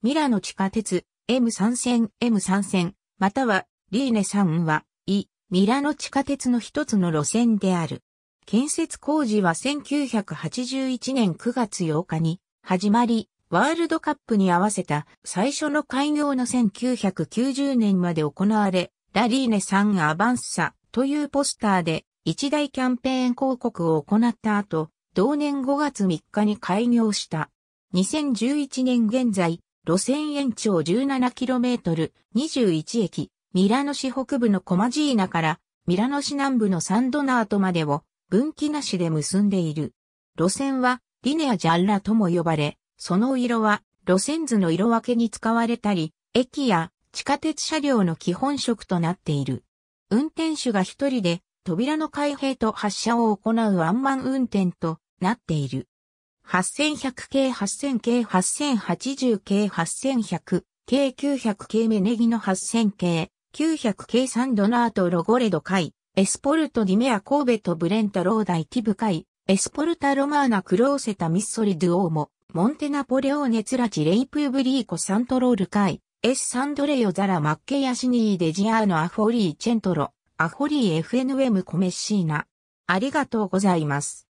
ミラノ地下鉄 M3 線 M3 線、またはリーネ3は、イ、ミラノ地下鉄の一つの路線である。建設工事は1981年9月8日に始まり、ワールドカップに合わせた最初の開業の1990年まで行われ、ラリーネ3アバンッサというポスターで一大キャンペーン広告を行った後、同年5月3日に開業した。2011年現在、路線延長 17km、21駅、ミラノ市北部のコマジーナから、ミラノ市南部のサンドナートまでを、分岐なしで結んでいる。路線は、リネアジャンラとも呼ばれ、その色は、路線図の色分けに使われたり、駅や地下鉄車両の基本色となっている。運転手が一人で扉の開閉と発車を行うワンマン運転となっている。8100系8000系8080系8100系900系メネギの8000系900系サンドナートロゴレド会エスポルトディメア神戸とブレンタローダイティブ会エスポルタロマーナクローセタミッソリドゥオーモモンテナポレオネツラチレイプブリーコサントロール会エスサンドレヨザラマッケヤシニーデジアーノアフォリーチェントロアフォリー FNM コメッシーナありがとうございます。